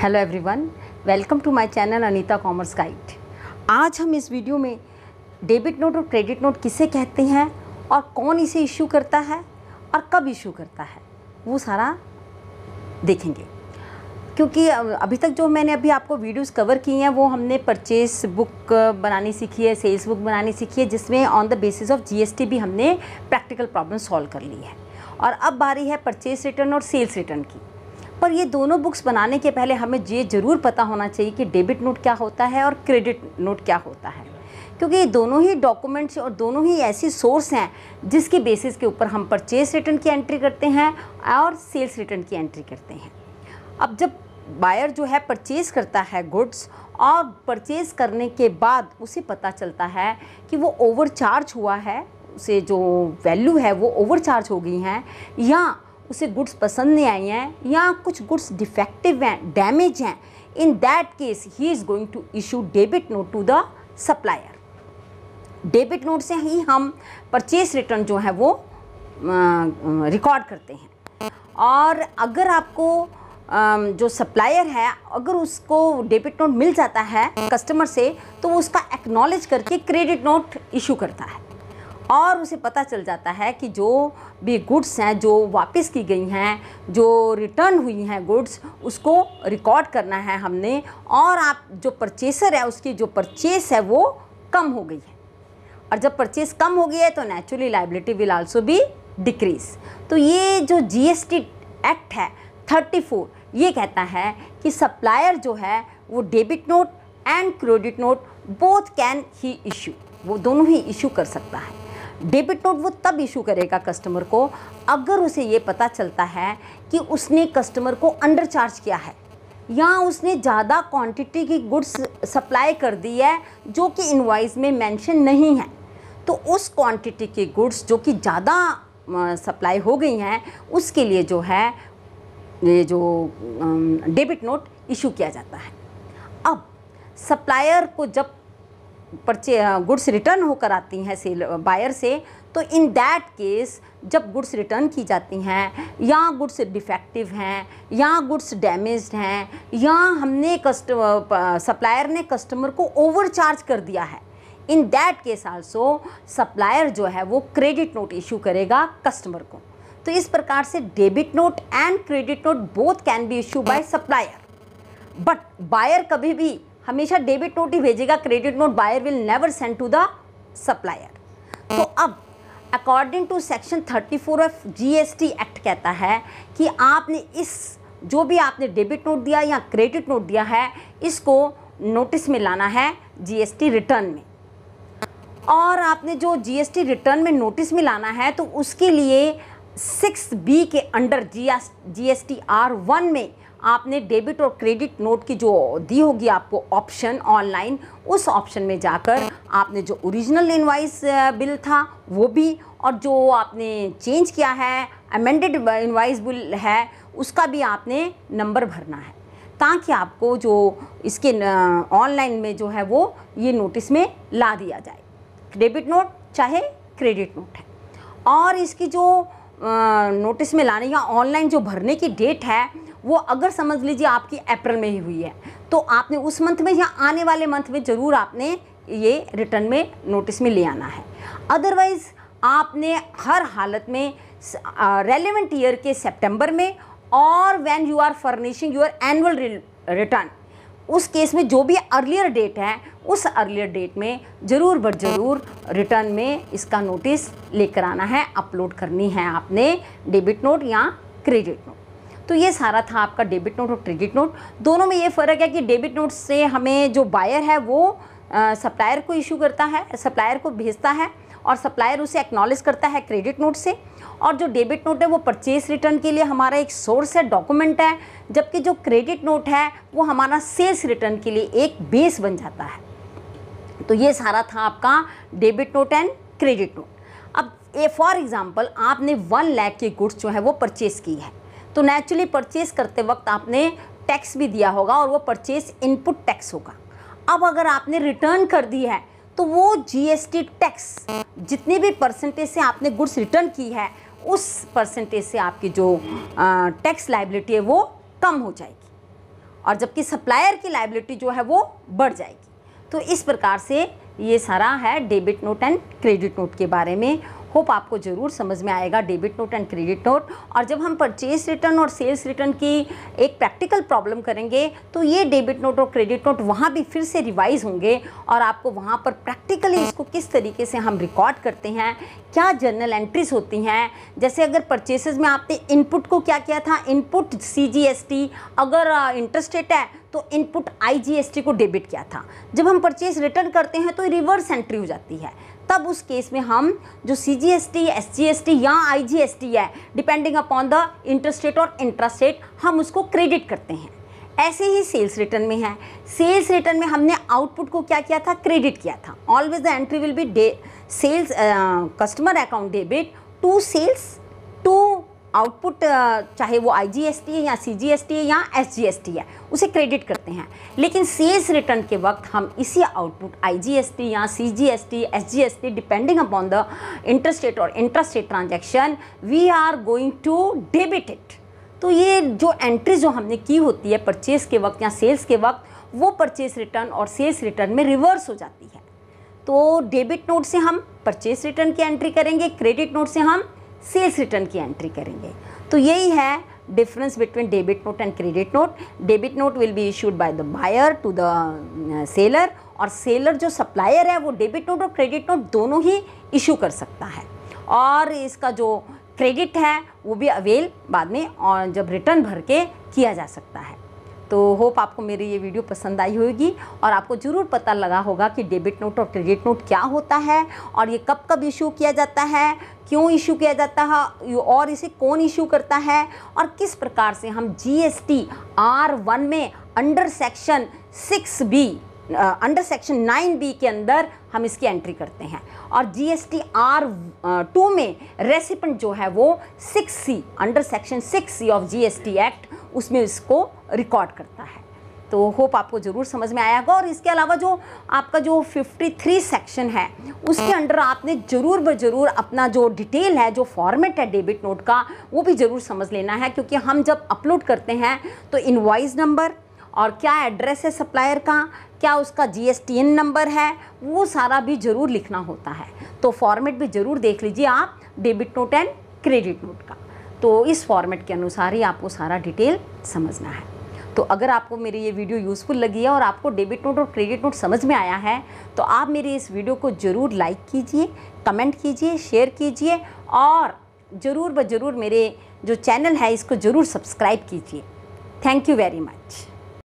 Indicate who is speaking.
Speaker 1: hello everyone welcome to my channel Anita commerce guide आज हम इस वीडियो में डेबिट नोट और क्रेडिट नोट किसे कहते हैं और कौन इसे इशू करता है और कब इशू करता है वो सारा देखेंगे क्योंकि अभी तक जो मैंने अभी आपको वीडियोस कवर की हैं वो हमने परचेस बुक बनानी सीखी है सेल्स बुक बनानी सीखी है जिसमें on the basis of GST भी हमने प्रैक्टिकल प्रॉब्लम सॉल्व कर ली है और अब बारी है परचेस रिटर्न और सेल्स रिटर्न की पर ये दोनों बुक्स बनाने के पहले हमें ये ज़रूर पता होना चाहिए कि डेबिट नोट क्या होता है और क्रेडिट नोट क्या होता है क्योंकि ये दोनों ही डॉक्यूमेंट्स और दोनों ही ऐसी सोर्स हैं जिसके बेसिस के ऊपर हम परचेज रिटर्न की एंट्री करते हैं और सेल्स रिटर्न की एंट्री करते हैं अब जब बायर जो है परचेज़ करता है गुड्स और परचेज़ करने के बाद उसे पता चलता है कि वो ओवर हुआ है उसे जो वैल्यू है वो ओवर हो गई हैं या उसे गुड्स पसंद नहीं आई हैं या कुछ गुड्स डिफेक्टिव हैं डैमेज हैं in that case he is going to issue debit note to the supplier debit note से ही हम परचेज रिटर्न जो है वो रिकॉर्ड करते हैं और अगर आपको जो सप्लायर है अगर उसको डेबिट नोट मिल जाता है कस्टमर से तो वो उसका एक्नॉलेज करके क्रेडिट नोट इशू करता है और उसे पता चल जाता है कि जो भी गुड्स हैं जो वापस की गई हैं जो रिटर्न हुई हैं गुड्स उसको रिकॉर्ड करना है हमने और आप जो परचेसर है उसकी जो परचेस है वो कम हो गई है और जब परचेस कम हो गई है तो नेचुरली लाइबिलिटी विल आल्सो भी डिक्रीज तो ये जो जीएसटी एक्ट है 34 ये कहता है कि सप्लायर जो है वो debit note and credit note both can he issue वो दोनों ही इशू कर सकता है डेबिट नोट वो तब इशू करेगा कस्टमर को अगर उसे ये पता चलता है कि उसने कस्टमर को अंडर चार्ज किया है या उसने ज़्यादा क्वांटिटी की गुड्स सप्लाई कर दी है जो कि इनवाइस में मेंशन नहीं है तो उस क्वांटिटी की गुड्स जो कि ज़्यादा सप्लाई हो गई हैं उसके लिए जो है ये जो डेबिट नोट इशू किया जाता है अब सप्लायर को जब परचे गुड्स रिटर्न होकर आती हैं सेल बायर से तो इन दैट केस जब गुड्स रिटर्न की जाती हैं या गुड्स डिफेक्टिव हैं या गुड्स डैमेज्ड हैं या हमने कस्ट सप्लायर ने कस्टमर को ओवरचार्ज कर दिया है in that case also supplier जो है वो क्रेडिट नोट इशू करेगा कस्टमर को तो इस प्रकार से debit note and credit note both can be issue by supplier but buyer कभी भी हमेशा डेबिट नोट ही भेजेगा credit note buyer will never send to the supplier तो अब according to section 34 of T act कहता है कि आपने इस जो भी आपने डेबिट नोट दिया या क्रेडिट नोट दिया है इसको नोटिस में लाना है जीएसटी रिटर्न में और आपने जो जीएसटी रिटर्न में नोटिस में लाना है तो उसके लिए सिक्स बी के under G S T R one में आपने डेबिट और क्रेडिट नोट की जो दी होगी आपको ऑप्शन ऑनलाइन उस ऑप्शन में जाकर आपने जो ओरिजिनल इनवाइस बिल था वो भी और जो आपने चेंज किया है अमेंडेड इनवाइस बिल है उसका भी आपने नंबर भरना है ताकि आपको जो इसके ऑनलाइन में जो है वो ये नोटिस में ला दिया जाए डेबिट नोट चाहे क्रेडिट नोट है और इसकी जो नोटिस में लाने या ऑनलाइन जो भरने की डेट है वो अगर समझ लीजिए आपकी अप्रैल में ही हुई है तो आपने उस मंथ में या आने वाले मंथ में ज़रूर आपने ये रिटर्न में नोटिस में ले आना है अदरवाइज़ आपने हर हालत में रेलिवेंट ईयर के सेप्टेम्बर में और when you are furnishing your annual return उस केस में जो भी अर्लियर डेट है उस अर्लियर डेट में ज़रूर बट ज़रूर रिटर्न में इसका नोटिस लेकर आना है अपलोड करनी है आपने डेबिट नोट या क्रेडिट नोट तो ये सारा था आपका डेबिट नोट और क्रेडिट नोट दोनों में ये फ़र्क है कि डेबिट नोट से हमें जो बायर है वो सप्लायर को इशू करता है सप्लायर को भेजता है और सप्लायर उसे एक्नॉलेज करता है क्रेडिट नोट से और जो डेबिट नोट है वो परचेस रिटर्न के लिए हमारा एक सोर्स है डॉक्यूमेंट है जबकि जो क्रेडिट नोट है वो हमारा सेल्स रिटर्न के लिए एक बेस बन जाता है तो ये सारा था आपका debit note and credit note अब ए फॉर एग्ज़ाम्पल आपने वन लैख की गुड्स जो है वो परचेज़ की है तो नेचुरली परचेज करते वक्त आपने टैक्स भी दिया होगा और वो परचेज इनपुट टैक्स होगा अब अगर आपने रिटर्न कर दी है तो वो जीएसटी टैक्स जितने भी परसेंटेज से आपने गुड्स रिटर्न की है उस परसेंटेज से आपकी जो टैक्स लाइबिलिटी है वो कम हो जाएगी और जबकि सप्लायर की लाइबिलिटी जो है वो बढ़ जाएगी तो इस प्रकार से ये सारा है debit note and credit note के बारे में होप आपको ज़रूर समझ में आएगा debit note and credit note और जब हम परचेज रिटर्न और सेल्स रिटर्न की एक प्रैक्टिकल प्रॉब्लम करेंगे तो ये डेबिट नोट और क्रेडिट नोट वहाँ भी फिर से रिवाइज होंगे और आपको वहाँ पर प्रैक्टिकली इसको किस तरीके से हम रिकॉर्ड करते हैं क्या जर्नल एंट्रीज होती हैं जैसे अगर परचेसेज में आपने इनपुट को क्या किया था इनपुट सी अगर इंटरेस्ट रेट है तो इनपुट आई को डेबिट किया था जब हम परचेज रिटर्न करते हैं तो रिवर्स एंट्री हो जाती है तब उस केस में हम जो C G S T S G S T या आई जी एस टी है डिपेंडिंग अपॉन द इंटरस्टेट और इंट्रास्टेट हम उसको क्रेडिट करते हैं ऐसे ही सेल्स रिटर्न में है सेल्स रिटर्न में हमने आउटपुट को क्या किया था क्रेडिट किया था always the entry will be the sales customer account debit to sales to output चाहे वो आई है या सी है या एस है उसे क्रेडिट करते हैं लेकिन सेल्स रिटर्न के वक्त हम इसी आउटपुट आई या C G S depending upon the interest rate और interest rate transaction we are going to debit it तो ये जो एंट्री जो हमने की होती है परचेस के वक्त या सेल्स के वक्त वो परचेस रिटर्न और सेल्स रिटर्न में रिवर्स हो जाती है तो डेबिट नोट से हम परचेस रिटर्न की एंट्री करेंगे क्रेडिट नोट से हम सेल्स रिटर्न की एंट्री करेंगे तो यही है difference between debit note and credit note debit note will be issued by the buyer to the seller और सेलर जो सप्लायर है वो डेबिट नोट और क्रेडिट नोट दोनों ही इशू कर सकता है और इसका जो क्रेडिट है वो भी अवेल बाद में और जब रिटर्न भर के किया जा सकता है तो होप आपको मेरी ये वीडियो पसंद आई होगी और आपको ज़रूर पता लगा होगा कि डेबिट नोट और क्रेडिट नोट क्या होता है और ये कब कब इशू किया जाता है क्यों इशू किया जाता है और इसे कौन इशू करता है और किस प्रकार से हम जीएसटी आर वन में under section six B under section nine B के अंदर हम इसकी एंट्री करते हैं और G S T R two में रेसिपेंट जो है वो six C under section six C of G S T act उसमें इसको रिकॉर्ड करता है तो होप आपको ज़रूर समझ में आएगा और इसके अलावा जो आपका जो 53 सेक्शन है उसके अंडर आपने ज़रूर ब ज़रूर अपना जो डिटेल है जो फॉर्मेट है डेबिट नोट का वो भी ज़रूर समझ लेना है क्योंकि हम जब अपलोड करते हैं तो इनवाइस नंबर और क्या एड्रेस है सप्लायर का क्या उसका जी नंबर है वो सारा भी ज़रूर लिखना होता है तो फॉर्मेट भी ज़रूर देख लीजिए आप debit note and credit note का तो इस फॉर्मेट के अनुसार ही आपको सारा डिटेल समझना है तो अगर आपको मेरी ये वीडियो यूज़फुल लगी है और आपको डेबिट नोट और क्रेडिट नोट समझ में आया है तो आप मेरी इस वीडियो को ज़रूर लाइक कीजिए कमेंट कीजिए शेयर कीजिए और ज़रूर ब ज़रूर मेरे जो चैनल है इसको ज़रूर सब्सक्राइब कीजिए थैंक यू वेरी मच